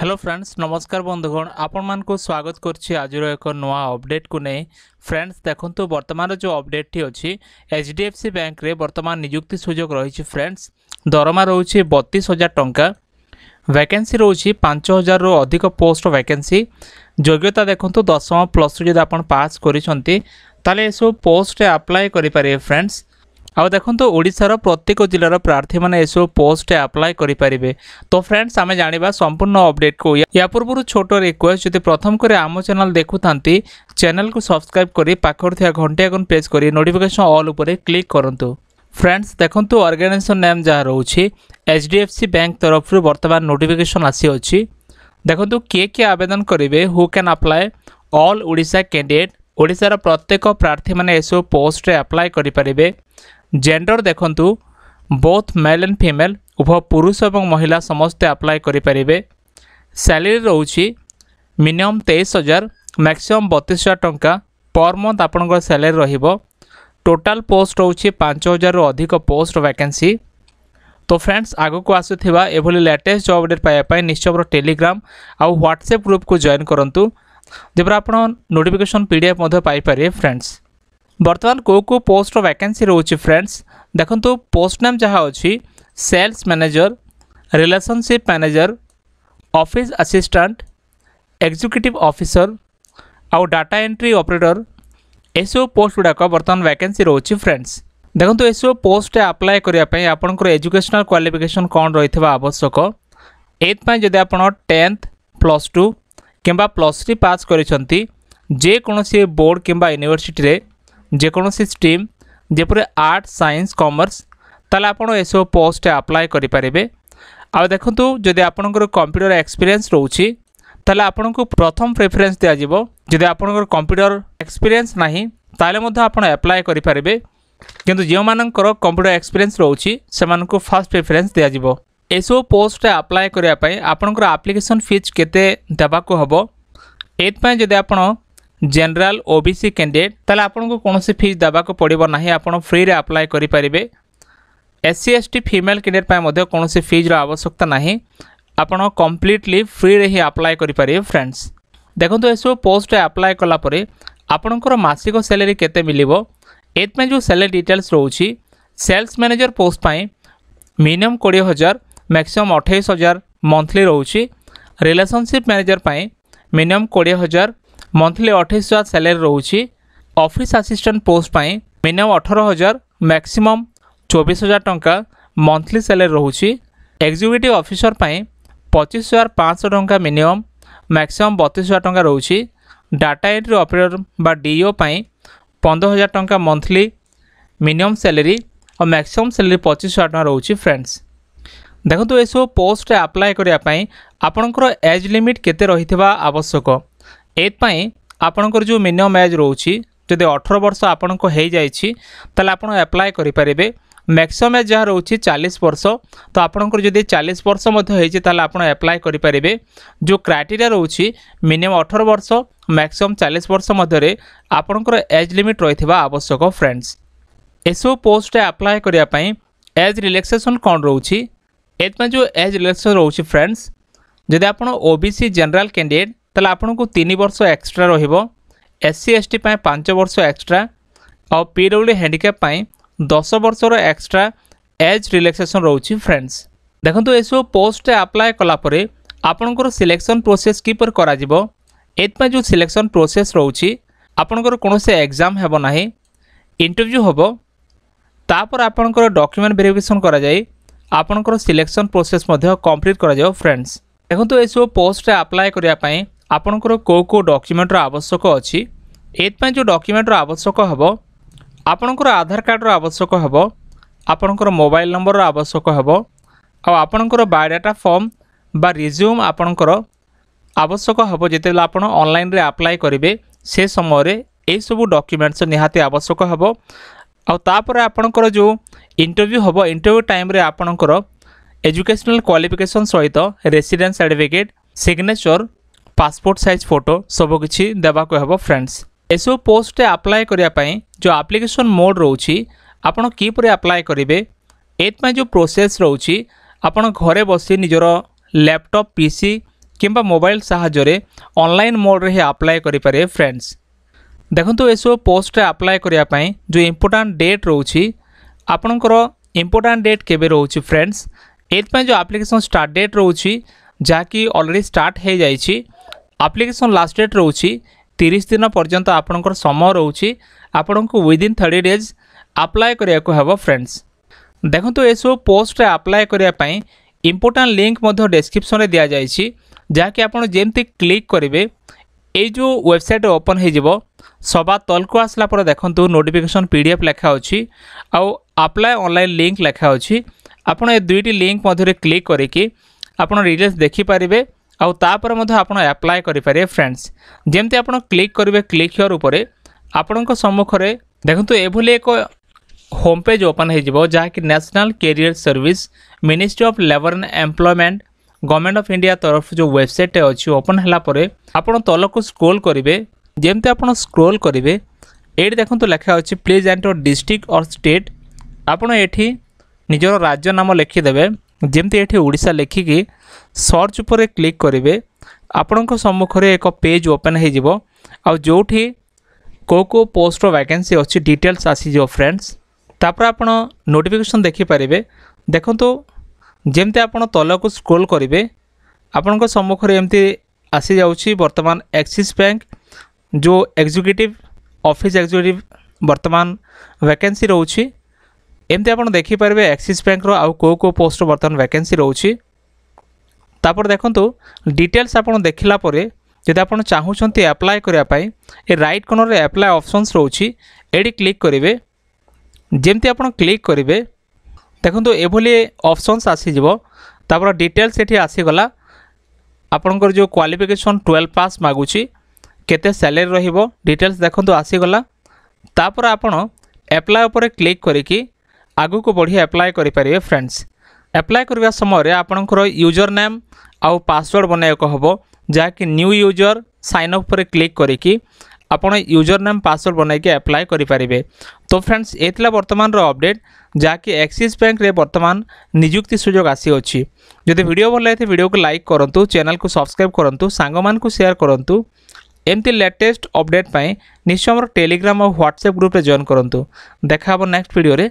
hello friends ନମସ୍କାର ବନ୍ଧୁଗଣ ଆପଣମାନଙ୍କୁ ସ୍ୱାଗତ କରୁଛି ଆଜିର ଏକ ନୂଆ ଅପଡେଟ୍କୁ ନେଇ ଫ୍ରେଣ୍ଡସ୍ ଦେଖନ୍ତୁ ବର୍ତ୍ତମାନର ଯେଉଁ ଅପଡେଟ୍ଟି ଅଛି ଏଚ୍ ଡି ଏଫ୍ ସି ବ୍ୟାଙ୍କରେ ବର୍ତ୍ତମାନ ନିଯୁକ୍ତି ସୁଯୋଗ ରହିଛି ଫ୍ରେଣ୍ଡସ୍ ଦରମା ରହୁଛି ବତିଶ ହଜାର ଟଙ୍କା ভ্যাকেন্সি রয়েছে পাঁচ হাজার অধিক পোস্ট ভ্যাকেন্সি যোগ্যতা দেখুন দশম প্লস টু যদি আপনার পাস করছেন তাহলে এসব পোস্টে আপ্লাই করে পারে ফ্রেন্ডস ଆଉ ଦେଖନ୍ତୁ ଓଡ଼ିଶାର ପ୍ରତ୍ୟେକ ଜିଲ୍ଲାର ପ୍ରାର୍ଥୀମାନେ ଏସବୁ ପୋଷ୍ଟରେ ଆପ୍ଲାଏ କରିପାରିବେ ତ ଫ୍ରେଣ୍ଡସ୍ ଆମେ ଜାଣିବା ସମ୍ପୂର୍ଣ୍ଣ ଅପଡେଟ୍କୁ ୟା ପୂର୍ବରୁ ଛୋଟ ରିକ୍ୱେଷ୍ଟ ଯଦି ପ୍ରଥମ କରି ଆମ ଚ୍ୟାନେଲ୍ ଦେଖୁଥାନ୍ତି ଚ୍ୟାନେଲ୍କୁ ସବସ୍କ୍ରାଇବ୍ କରି ପାଖରେ ଥିବା ଘଣ୍ଟି ଆଇକନ୍ ପ୍ରେସ୍ କରି ନୋଟିଫିକେସନ୍ ଅଲ୍ ଉପରେ କ୍ଲିକ୍ କରନ୍ତୁ ফ্রেন্ডস দেখুন অর্গানাইজেসন নেম যা রয়েছে এইচডিএফসি ব্যাঙ্ক তরফর বর্তমান নোটিফিকেসন আসিଅছি দেখুন কে কে আবেদন করবে who can apply all Odisha candidate ওড়িশার প্রত্যেক প্রার্থী মানে এসব পোস্টে আপ্লায় করে ଜେଣ୍ଡର ଦେଖନ୍ତୁ ବୋଥ୍ ମେଲ୍ ଆଣ୍ଡ ଫିମେଲ୍ ଉଭୟ ପୁରୁଷ ଏବଂ ମହିଳା ସମସ୍ତେ ଆପ୍ଲାଏ କରିପାରିବେ ସ୍ୟାଲେରୀ ରହୁଛି ମିନିମମ୍ ତେଇଶ ହଜାର ମ୍ୟାକ୍ସିମମ୍ ବତିଶ ହଜାର ଟଙ୍କା ପର୍ ମନ୍ଥ ଆପଣଙ୍କର ସ୍ୟାଲେରୀ ରହିବ ଟୋଟାଲ୍ ପୋଷ୍ଟ ରହୁଛି ପାଞ୍ଚ ହଜାରରୁ ଅଧିକ ପୋଷ୍ଟ ଭ୍ୟାକେନ୍ସି ତ ଫ୍ରେଣ୍ଡସ୍ ଆଗକୁ ଆସୁଥିବା ଏଭଳି ଲେଟେଷ୍ଟ ଜବ୍ ଅପଡ଼େଟ୍ ପାଇବା ପାଇଁ ନିଶ୍ଚୟ ଆମର ଟେଲିଗ୍ରାମ୍ ଆଉ ହ୍ୱାଟ୍ସଆପ୍ ଗ୍ରୁପ୍କୁ ଜଏନ୍ କରନ୍ତୁ ଯେପରି ଆପଣ ନୋଟିଫିକେସନ୍ ପି ଡି ଏଫ୍ ମଧ୍ୟ ପାଇପାରିବେ ଫ୍ରେଣ୍ଡସ୍ ବର୍ତ୍ତମାନ କେଉଁ କେଉଁ ପୋଷ୍ଟର ଭ୍ୟାକେନ୍ସି ରହୁଛି ଫ୍ରେଣ୍ଡସ୍ ଦେଖନ୍ତୁ ପୋଷ୍ଟ ନେମ୍ ଯାହା ଅଛି sales manager relationship manager office assistant executive officer ଆଉ ଡାଟା ଏଣ୍ଟ୍ରି ଅପରେଟର ଏସବୁ ପୋଷ୍ଟ ଗୁଡ଼ାକ ବର୍ତ୍ତମାନ ଭ୍ୟାକେନ୍ସି ରହୁଛି ଫ୍ରେଣ୍ଡସ୍ ଦେଖନ୍ତୁ ଏସବୁ ପୋଷ୍ଟରେ ଆପ୍ଲାଏ କରିବା ପାଇଁ ଆପଣଙ୍କର ଏଜୁକେସନାଲ୍ କ୍ୱାଲିଫିକେସନ୍ କ'ଣ ରହିଥିବା ଆବଶ୍ୟକ ଏଥିପାଇଁ ଯଦି ଆପଣ ଟେନ୍ଥ ପ୍ଲସ୍ ଟୁ କିମ୍ବା ପ୍ଲସ୍ ଥ୍ରୀ ପାସ୍ କରିଛନ୍ତି ଯେକୌଣସି ବୋର୍ଡ଼ କିମ୍ବା ୟୁନିଭର୍ସିଟିରେ ଯେକୌଣସି ଷ୍ଟ୍ରିମ୍ ଯେପରି ଆର୍ଟ ସାଇନ୍ସ କମର୍ସ ତାହେଲେ ଆପଣ ଏସବୁ ପୋଷ୍ଟ ଆପ୍ଲାଏ କରିପାରିବେ ଆଉ ଦେଖନ୍ତୁ ଯଦି ଆପଣଙ୍କର କମ୍ପ୍ୟୁଟର ଏକ୍ସପିରିଏନ୍ସ ରହୁଛି ତାହେଲେ ଆପଣଙ୍କୁ ପ୍ରଥମ ପ୍ରିଫରେନ୍ସ ଦିଆଯିବ ଯଦି ଆପଣଙ୍କର କମ୍ପ୍ୟୁଟର ଏକ୍ସପିରିଏନ୍ସ ନାହିଁ ତାହେଲେ ମଧ୍ୟ ଆପଣ ଆପ୍ଲାଏ କରିପାରିବେ କିନ୍ତୁ ଯେଉଁମାନଙ୍କର କମ୍ପ୍ୟୁଟର ଏକ୍ସପିରିଏନ୍ସ ରହୁଛି ସେମାନଙ୍କୁ ଫାର୍ଷ୍ଟ ପ୍ରିଫରେନ୍ସ ଦିଆଯିବ ଏସବୁ ପୋଷ୍ଟ ଆପ୍ଲାଏ କରିବା ପାଇଁ ଆପଣଙ୍କର ଆପ୍ଲିକେସନ୍ ଫିଜ୍ କେତେ ଦେବାକୁ ହେବ ଏଥିପାଇଁ ଯଦି ଆପଣ জেনারেল ওবিসি ক্যান্ডিডেট তাহলে আপনার কোণী ফিজ দেওয়া পড়ব না আপনার ফ্রিরে আপ্লাই করে পেবে এসসি এসটি ফিমেল ক্যান্ডিডেট কোণী ফিজ্র আবশ্যকতা না আপনার কমপ্লিটলি ফ্রিরে হি আপ্লাই করে পেবে ফ্রেন্ডস দেখুন এসব পোস্টে আপ্লাই কলাপরে আপনার মাসিক স্যালারি কেতে মিলব এপাই যে স্যালারি ডিটেলস রয়েছে সেলস ম্যানেজর পোস্ট পাই মিনিমম কোড়ি হাজার ম্যাক্সিমম অঠাইশ হাজার মন্থলি রয়েছে রিলেসনশিপ ম্যানেজর পাই মিনিমম কোড়ি হাজার ମନ୍ଥଲି ଅଠେଇଶ ହଜାର ସାଲାରୀ ରହୁଛି ଅଫିସ୍ ଆସିଷ୍ଟାଣ୍ଟ ପୋଷ୍ଟ ପାଇଁ ମିନିମମ୍ ଅଠର ହଜାର ମ୍ୟାକ୍ସିମମ୍ ଚବିଶ ହଜାର ଟଙ୍କା ମନ୍ଥଲି ସାଲାରୀ ରହୁଛି ଏକ୍ଜିକ୍ୟୁଟିଭ୍ ଅଫିସର ପାଇଁ ପଚିଶ ହଜାର ପାଞ୍ଚଶହ ଟଙ୍କା ମିନିମମ୍ ମ୍ୟାକ୍ସିମମ୍ ବତିଶ ହଜାର ଟଙ୍କା ରହୁଛି ଡାଟା ଏଣ୍ଟ୍ରି ଅପରେଟର ବା ଡିଓ ପାଇଁ ପନ୍ଦର ହଜାର ଟଙ୍କା ମନ୍ଥଲି ମିନିମମ୍ ସାଲାରୀ ଆଉ ମ୍ୟାକ୍ସିମମ୍ ସାଲାରୀ ପଚିଶ ହଜାର ଟଙ୍କା ରହୁଛି ଫ୍ରେଣ୍ଡସ୍ ଦେଖନ୍ତୁ ଏସବୁ ପୋଷ୍ଟରେ ଆପ୍ଲାଏ କରିବା ପାଇଁ ଆପଣଙ୍କର ଏଜ୍ ଲିମିଟ୍ କେତେ ରହିଥିବା ଆବଶ୍ୟକ ଏଥିପାଇଁ ଆପଣଙ୍କର ଯେଉଁ ମିନିମମ୍ ଏଜ୍ ରହୁଛି ଯଦି ଅଠର ବର୍ଷ ଆପଣଙ୍କୁ ହୋଇଯାଇଛି ତାହେଲେ ଆପଣ ଆପ୍ଲାଏ କରିପାରିବେ ମ୍ୟାକ୍ସିମମ୍ ଏଜ୍ ଯାହା ରହୁଛି ଚାଳିଶ ବର୍ଷ ତ ଆପଣଙ୍କର ଯଦି ଚାଳିଶ ବର୍ଷ ମଧ୍ୟ ହେଇଛି ତାହେଲେ ଆପଣ ଆପ୍ଲାଏ କରିପାରିବେ ଯେଉଁ କ୍ରାଇଟେରିଆ ରହୁଛି ମିନିମମ୍ ଅଠର ବର୍ଷ ମ୍ୟାକ୍ସିମମ୍ ଚାଳିଶ ବର୍ଷ ମଧ୍ୟରେ ଆପଣଙ୍କର ଏଜ୍ ଲିମିଟ୍ ରହିଥିବା ଆବଶ୍ୟକ ଫ୍ରେଣ୍ଡସ୍ ଏସବୁ ପୋଷ୍ଟରେ ଆପ୍ଲାଏ କରିବା ପାଇଁ ଏଜ୍ ରିଲାକ୍ସେସନ୍ କ'ଣ ରହୁଛି ଏଥିପାଇଁ ଯେଉଁ ଏଜ୍ ରିଲାକ୍ସେସନ୍ ରହୁଛି ଫ୍ରେଣ୍ଡସ୍ ଯଦି ଆପଣ O B C general candidate ତାହେଲେ ଆପଣଙ୍କୁ ତିନି ବର୍ଷ ଏକ୍ସଟ୍ରା ରହିବ ଏସ୍ ସି ଏସ୍ ଟି ପାଇଁ ପାଞ୍ଚ ବର୍ଷ ଏକ୍ସଟ୍ରା ଆଉ ପି ଡବ୍ଲ୍ୟୁ ହ୍ୟାଣ୍ଡିକ୍ୟାପ୍ ପାଇଁ ଦଶ ବର୍ଷର ଏକ୍ସଟ୍ରା ଏଜ୍ ରିଲାକ୍ସେସନ୍ ରହୁଛି ଫ୍ରେଣ୍ଡସ୍ ଦେଖନ୍ତୁ ଏସବୁ ପୋଷ୍ଟରେ ଆପ୍ଲାଏ କଲାପରେ ଆପଣଙ୍କର ସିଲେକ୍ସନ୍ ପ୍ରୋସେସ୍ କିପରି କରାଯିବ ଏଥିପାଇଁ ଯେଉଁ ସିଲେକ୍ସନ୍ ପ୍ରୋସେସ୍ ରହୁଛି ଆପଣଙ୍କର କୌଣସି ଏକ୍ଜାମ୍ ହେବ ନାହିଁ ଇଣ୍ଟରଭ୍ୟୁ ହେବ ତାପରେ ଆପଣଙ୍କର ଡକ୍ୟୁମେଣ୍ଟ ଭେରିଫିକେସନ୍ କରାଯାଇ ଆପଣଙ୍କର ସିଲେକ୍ସନ୍ ପ୍ରୋସେସ୍ ମଧ୍ୟ କମ୍ପ୍ଲିଟ୍ କରାଯିବ ଫ୍ରେଣ୍ଡସ୍ ଦେଖନ୍ତୁ ଏସବୁ ପୋଷ୍ଟରେ ଆପ୍ଲାଏ କରିବା ପାଇଁ ଆପଣଙ୍କର କେଉଁ କେଉଁ ଡକ୍ୟୁମେଣ୍ଟର ଆବଶ୍ୟକ ଅଛି ଏଥିପାଇଁ ଯେଉଁ ଡକ୍ୟୁମେଣ୍ଟର ଆବଶ୍ୟକ ହେବ ଆପଣଙ୍କର ଆଧାର କାର୍ଡ଼ର ଆବଶ୍ୟକ ହେବ ଆପଣଙ୍କର ମୋବାଇଲ ନମ୍ବରର ଆବଶ୍ୟକ ହେବ ଆଉ ଆପଣଙ୍କର ବାୟୋଡାଟା ଫର୍ମ ବା ରିଜ୍ୟୁମ୍ ଆପଣଙ୍କର ଆବଶ୍ୟକ ହେବ ଯେତେବେଳେ ଆପଣ ଅନଲାଇନ୍ରେ ଆପ୍ଲାଏ କରିବେ ସେ ସମୟରେ ଏହିସବୁ ଡକ୍ୟୁମେଣ୍ଟସ୍ ନିହାତି ଆବଶ୍ୟକ ହେବ ଆଉ ତାପରେ ଆପଣଙ୍କର ଯେଉଁ ଇଣ୍ଟରଭ୍ୟୁ ହେବ ଇଣ୍ଟରଭ୍ୟୁ ଟାଇମ୍ରେ ଆପଣଙ୍କର ଏଜୁକେସନାଲ୍ କ୍ୱାଲିଫିକେସନ୍ ସହିତ residence certificate signature passport size photo ସବୁକିଛି ଦେବାକୁ ହେବ ଫ୍ରେଣ୍ଡସ୍ ଏସବୁ ପୋଷ୍ଟରେ ଆପ୍ଲାଏ କରିବା ପାଇଁ ଯେଉଁ ଆପ୍ଲିକେସନ୍ ମୋଡ଼୍ ରହୁଛି ଆପଣ କିପରି ଆପ୍ଲାଏ କରିବେ ଏଥିପାଇଁ ଯେଉଁ ପ୍ରୋସେସ୍ ରହୁଛି ଆପଣ ଘରେ ବସି ନିଜର ଲ୍ୟାପଟପ୍ ପିସି କିମ୍ବା ମୋବାଇଲ ସାହାଯ୍ୟରେ ଅନଲାଇନ୍ ମୋଡ଼ରେ ହିଁ ଆପ୍ଲାଏ କରିପାରିବେ ଫ୍ରେଣ୍ଡସ୍ ଦେଖନ୍ତୁ ଏସବୁ ପୋଷ୍ଟରେ ଆପ୍ଲାଏ କରିବା ପାଇଁ ଯେଉଁ ଇମ୍ପୋର୍ଟାଣ୍ଟ ଡେଟ୍ ରହୁଛି ଆପଣଙ୍କର ଇମ୍ପୋର୍ଟାଣ୍ଟ ଡେଟ୍ କେବେ ରହୁଛି ଫ୍ରେଣ୍ଡସ୍ ଏଥିପାଇଁ ଯେଉଁ ଆପ୍ଲିକେସନ୍ ଷ୍ଟାର୍ଟ ଡେଟ୍ ରହୁଛି ଯାହାକି ଅଲରେଡ଼ି ଷ୍ଟାର୍ଟ ହୋଇଯାଇଛି ଆପ୍ଲିକେସନ୍ ଲାଷ୍ଟ ଡେଟ୍ ରହୁଛି ତିରିଶ ଦିନ ପର୍ଯ୍ୟନ୍ତ ଆପଣଙ୍କର ସମୟ ରହୁଛି ଆପଣଙ୍କୁ ୱିଦିନ୍ ଥର୍ଟି ଡେଜ୍ ଆପ୍ଲାଏ କରିବାକୁ ହେବ ଫ୍ରେଣ୍ଡସ୍ ଦେଖନ୍ତୁ ଏସବୁ ପୋଷ୍ଟରେ ଆପ୍ଲାଏ କରିବା ପାଇଁ ଇମ୍ପୋର୍ଟାଣ୍ଟ ଲିଙ୍କ ମଧ୍ୟ ଡେସ୍କ୍ରିପ୍ସନ୍ରେ ଦିଆଯାଇଛି ଯାହାକି ଆପଣ ଯେମିତି କ୍ଲିକ୍ କରିବେ ଏଇ ଯେଉଁ ୱେବସାଇଟ୍ ଓପନ୍ ହୋଇଯିବ ସବା ତଳକୁ ଆସିଲା ପରେ ଦେଖନ୍ତୁ ନୋଟିଫିକେସନ୍ ପି ଡି ଏଫ୍ ଲେଖା ଅଛି ଆଉ ଆପ୍ଲାଏ ଅନଲାଇନ୍ ଲିଙ୍କ ଲେଖା ଅଛି ଆପଣ ଏ ଦୁଇଟି ଲିଙ୍କ ମଧ୍ୟରେ କ୍ଲିକ୍ କରିକି ଆପଣ ଡିଟେଲ୍ସ ଦେଖିପାରିବେ ଆଉ ତାପରେ ମଧ୍ୟ ଆପଣ ଆପ୍ଲାଏ କରିପାରିବେ ଫ୍ରେଣ୍ଡସ୍ ଯେମିତି ଆପଣ କ୍ଲିକ୍ କରିବେ କ୍ଲିକ୍ ହିଅର୍ ଉପରେ ଆପଣଙ୍କ ସମ୍ମୁଖରେ ଦେଖନ୍ତୁ ଏଭଳି ଏକ ହୋମ୍ ପେଜ୍ ଓପନ୍ ହୋଇଯିବ ଯାହାକି national career service ministry of labour and employment government of India ତରଫରୁ ଯେଉଁ ୱେବସାଇଟ୍ଟେ ଅଛି ଓପନ୍ ହେଲା ପରେ ଆପଣ ତଳକୁ ସ୍କ୍ରୋଲ୍ କରିବେ ଯେମିତି ଆପଣ ସ୍କ୍ରୋଲ୍ କରିବେ ଏଇଠି ଦେଖନ୍ତୁ ଲେଖା ଅଛି please enter district or state ଆପଣ ଏଠି ନିଜର ରାଜ୍ୟ ନାମ ଲେଖିଦେବେ ଯେମିତି ଏଠି ଓଡ଼ିଶା ଲେଖିକି ସର୍ଚ୍ଚ ଉପରେ କ୍ଲିକ୍ କରିବେ ଆପଣଙ୍କ ସମ୍ମୁଖରେ ଏକ ପେଜ୍ ଓପେନ୍ ହୋଇଯିବ ଆଉ ଯେଉଁଠି କେଉଁ କେଉଁ ପୋଷ୍ଟର ଭ୍ୟାକେନ୍ସି ଅଛି ଡିଟେଲ୍ସ ଆସିଯିବ ଫ୍ରେଣ୍ଡସ୍ ତାପରେ ଆପଣ ନୋଟିଫିକେସନ୍ ଦେଖିପାରିବେ ଦେଖନ୍ତୁ ଯେମିତି ଆପଣ ତଳକୁ ସ୍କ୍ରୋଲ୍ କରିବେ ଆପଣଙ୍କ ସମ୍ମୁଖରେ ଏମିତି ଆସିଯାଉଛି ବର୍ତ୍ତମାନ ଆକ୍ସିସ୍ ବ୍ୟାଙ୍କ ଯେଉଁ ଏକ୍ଜିକ୍ୟୁଟିଭ୍ ଅଫିସ୍ ଏକ୍ଜିକ୍ୟୁଟିଭ୍ ବର୍ତ୍ତମାନ ଭ୍ୟାକେନ୍ସି ରହୁଛି ଏମିତି ଆପଣ ଦେଖିପାରିବେ ଆକ୍ସିସ୍ ବ୍ୟାଙ୍କର ଆଉ କେଉଁ କେଉଁ ପୋଷ୍ଟ ବର୍ତ୍ତମାନ ଭ୍ୟାକେନ୍ସି ରହୁଛି তারপর দেখুন ডিটেলস আপনার দেখলা পরে যদি আপনার চাহুছন্তি আপ্লাই করা পাই এ রাইট কোণরে আপ্লাই অপশনস রয়েছে এটি ক্লিক করবে যেমি আপনার ক্লিক করবে দেখুন এভলি অপশনস আসিযিব তারপর ডিটেলস এটি আসিগলা ଆପଣଙ୍କର ଯେଉଁ টুয়েলভ পাস ପାସ୍ ମାଗୁଛି କେତେ রহব ରହିବ ଡିଟେଲ୍ସ ଦେଖନ୍ତୁ ଆସିଗଲା ତାପରେ ଆପଣ ଆପ୍ଲାଏ ଉପରେ କ୍ଲିକ୍ କରିକି ଆଗକୁ ବଢ଼ି ଆପ୍ଲାଏ କରିପାରିବେ ଫ୍ରେଣ୍ଡସ୍ ଆପ୍ଲାଏ କରିବା ସମୟରେ ଆପଣଙ୍କର ୟୁଜର ନେମ୍ ଆଉ ପାସୱାର୍ଡ଼ ବନାଇବାକୁ ହେବ ଯାହାକି ନ୍ୟୁ ୟୁଜର ସାଇନ୍ ଅପ୍ ଉପରେ କ୍ଲିକ୍ କରିକି ଆପଣ ୟୁଜର ନେମ୍ ପାସୱାର୍ଡ଼ ବନାଇକି ଆପ୍ଲାଏ କରିପାରିବେ ତ ଫ୍ରେଣ୍ଡସ୍ ଏ ଥିଲା ବର୍ତ୍ତମାନର ଅପଡ଼େଟ୍ ଯାହାକି ଆକ୍ସିସ୍ ବ୍ୟାଙ୍କରେ ବର୍ତ୍ତମାନ ନିଯୁକ୍ତି ସୁଯୋଗ ଆସିଅଛି ଯଦି ଭିଡ଼ିଓ ଭଲ ଲାଗିଥିବ ଭିଡ଼ିଓକୁ ଲାଇକ୍ କରନ୍ତୁ ଚ୍ୟାନେଲକୁ ସବସ୍କ୍ରାଇବ୍ କରନ୍ତୁ ସାଙ୍ଗମାନଙ୍କୁ ସେୟାର କରନ୍ତୁ ଏମିତି ଲେଟେଷ୍ଟ ଅପଡ଼େଟ୍ ପାଇଁ ନିଶ୍ଚୟ ଆମର ଟେଲିଗ୍ରାମ ଆଉ ହ୍ୱାଟ୍ସଆପ୍ ଗ୍ରୁପ୍ରେ ଜଏନ୍ କରନ୍ତୁ ଦେଖା ହେବ ନେକ୍ସଟ ଭିଡ଼ିଓରେ